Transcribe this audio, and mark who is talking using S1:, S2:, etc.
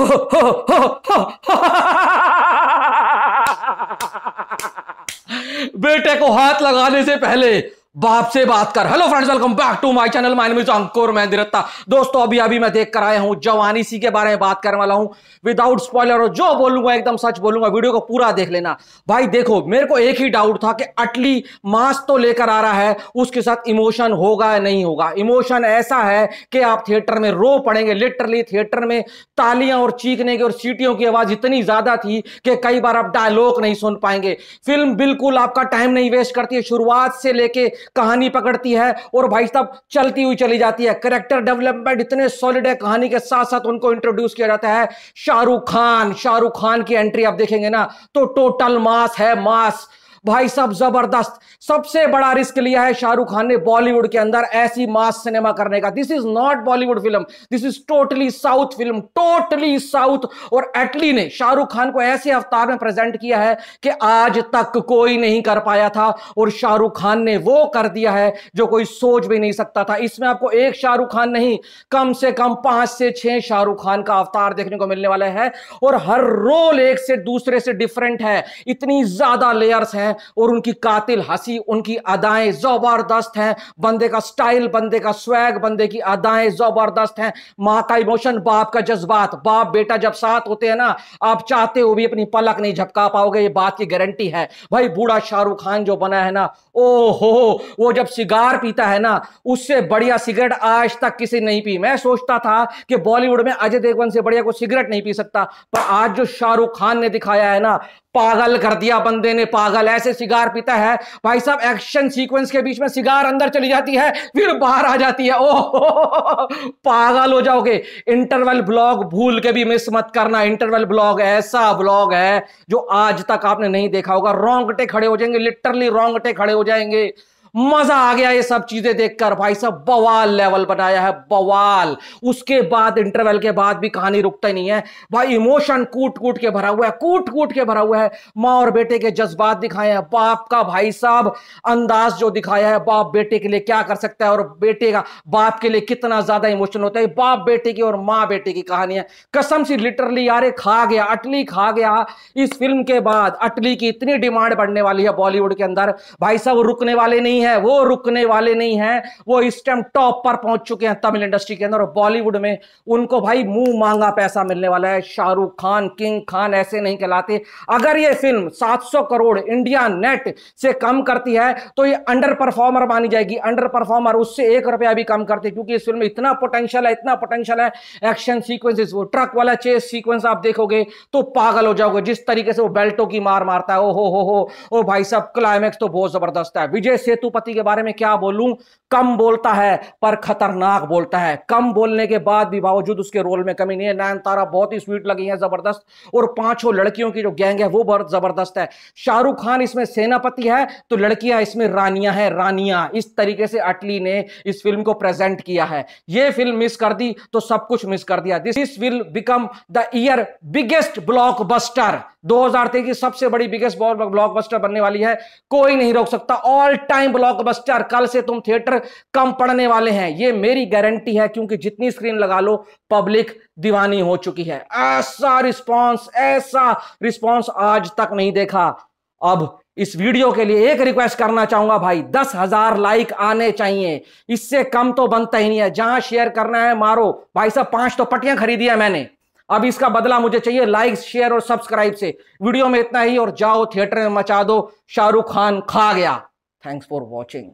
S1: बेटे को हाथ लगाने से पहले बाप से बात कर hello friends welcome back to my channel my name is Ankur मैं दिरत्ता दोस्तों अभी अभी मैं देख कर आया हूं जवानी सी के बारे में बात करने वाला हूं विदाउट स्पॉइलर और जो बोलूंगा एकदम सच बोलूंगा वीडियो को पूरा देख लेना भाई देखो मेरे को एक ही डाउट था कि अटली मास तो लेकर आ रहा है उसके साथ इमोशन होगा या नहीं होगा इमोशन ऐसा है कि आप थिएटर में रो पड़ेंगे लिटरली थिएटर में तालियां और चीखने की और सीटियों की आवाज इतनी ज्यादा थी कि कई बार आप डायलॉग नहीं सुन पाएंगे फिल्म बिल्कुल आपका टाइम नहीं वेस्ट करती है शुरुआत से लेके कहानी पकड़ती है और भाई साहब चलती हुई चली जाती है करेक्टर डेवलपमेंट इतने सॉलिड है कहानी के साथ साथ उनको इंट्रोड्यूस किया जाता है शाहरुख खान शाहरुख खान की एंट्री आप देखेंगे ना तो टोटल मास है मास भाई साहब जबरदस्त सबसे बड़ा रिस्क लिया है शाहरुख खान ने बॉलीवुड के अंदर ऐसी मास सिनेमा करने का this is not Bollywood film this is totally south film totally south और एटली ने शाहरुख खान को ऐसे अवतार में प्रेजेंट किया है कि आज तक कोई नहीं कर पाया था और शाहरुख खान ने वो कर दिया है जो कोई सोच भी नहीं सकता था इसमें आपको एक शाहरुख खान नहीं कम से कम पांच से छह शाहरुख खान का अवतार देखने को मिलने वाला है और हर रोल एक से दूसरे से डिफरेंट है इतनी ज्यादा लेयर्स हैं हैं और उनकी कातिल हंसी उनकी अदाएं ज़बरदस्त हैं बंदे का स्टाइल बंदे का स्वैग बंदे की अदाएं ज़बरदस्त हैं माँ का इमोशन बाप का जज्बात बाप बेटा जब साथ होते हैं ना आप चाहते हो भी अपनी पलक नहीं झपका पाओगे ये बात की गारंटी है भाई बूढ़ा शाहरुख खान जो बना है ना ओ हो वो जब सिगार पीता है ना उससे बढ़िया सिगरेट आज तक किसी नहीं पी मैं सोचता था कि बॉलीवुड में अजय देवगन से बढ़िया कोई सिगरेट नहीं पी सकता पर आज जो शाहरुख खान ने दिखाया है ना पागल कर दिया बंदे ने पागल ऐसे सिगार पीता है भाई साहब एक्शन सीक्वेंस के बीच में सिगार अंदर चली जाती है फिर बाहर आ जाती है ओ पागल हो जाओगे इंटरवल ब्लॉग भूल के भी मिस मत करना इंटरवल ब्लॉग ऐसा ब्लॉग है जो आज तक आपने नहीं देखा होगा रोंगटे खड़े हो जाएंगे लिटरली रोंगटे खड़े हो जाएंगे मजा आ गया ये सब चीजें देखकर भाई साहब बवाल लेवल बनाया है बवाल उसके बाद इंटरवल के बाद भी कहानी रुकता ही नहीं है भाई इमोशन कूट कूट के भरा हुआ है कूट कूट के भरा हुआ है माँ और बेटे के जज्बात दिखाए हैं बाप का भाई साहब अंदाज जो दिखाया है बाप बेटे के लिए क्या कर सकता है और बेटे का बाप के लिए कितना ज्यादा इमोशन होता है बाप बेटे की और माँ बेटे की कहानी है कसम सी लिटरली यार खा गया अटली खा गया इस फिल्म के बाद अटली की इतनी डिमांड बढ़ने वाली है बॉलीवुड के अंदर भाई साहब रुकने वाले नहीं नहीं है वो रुकने वाले नहीं है वो इस टाइम टॉप पर पहुंच चुके हैं तमिल इंडस्ट्री के अंदर और बॉलीवुड में उनको भाई मुंह मांगा पैसा मिलने वाला है शाहरुख खान किंग खान ऐसे नहीं कहलाते अगर ये फिल्म 700 करोड़ इंडिया नेट से कम करती है तो ये अंडर परफॉर्मर मानी जाएगी अंडर परफॉर्मर उससे एक रुपया भी कम करते क्योंकि इस फिल्म में इतना पोटेंशियल है इतना पोटेंशियल है एक्शन सीक्वेंसेस वो ट्रक वाला चेस सीक्वेंस आप देखोगे तो पागल हो जाओगे जिस तरीके से वो बेल्टों की मार मारता है ओ हो हो हो ओ भाई साहब क्लाइमैक्स तो बहुत जबरदस्त है विजय सेतु पशुपति के बारे में क्या बोलूं कम बोलता है पर खतरनाक बोलता है कम बोलने के बाद भी बावजूद उसके रोल में कमी नहीं है नयनतारा बहुत ही स्वीट लगी है जबरदस्त और पांचों लड़कियों की जो गैंग है वो बहुत जबरदस्त है शाहरुख खान इसमें सेनापति है तो लड़कियां इसमें रानियां है रानियां इस तरीके से अटली ने इस फिल्म को प्रेजेंट किया है ये फिल्म मिस कर दी तो सब कुछ मिस कर दिया this will become the year biggest block 2023 की सबसे बड़ी बिगेस्ट ब्लॉकबस्टर बनने वाली है कोई नहीं रोक सकता ऑल टाइम ब्लॉकबस्टर कल से तुम थिएटर कम पड़ने वाले हैं ये मेरी गारंटी है क्योंकि जितनी स्क्रीन लगा लो पब्लिक दीवानी हो चुकी है ऐसा रिस्पॉन्स ऐसा रिस्पॉन्स आज तक नहीं देखा अब इस वीडियो के लिए एक रिक्वेस्ट करना चाहूंगा भाई दस हजार लाइक आने चाहिए इससे कम तो बनता ही नहीं है जहां शेयर करना है मारो भाई साहब पांच तो पटियां खरीदी है मैंने अब इसका बदला मुझे चाहिए लाइक शेयर और सब्सक्राइब से वीडियो में इतना ही और जाओ थिएटर में मचा दो शाहरुख खान खा गया थैंक्स फॉर वॉचिंग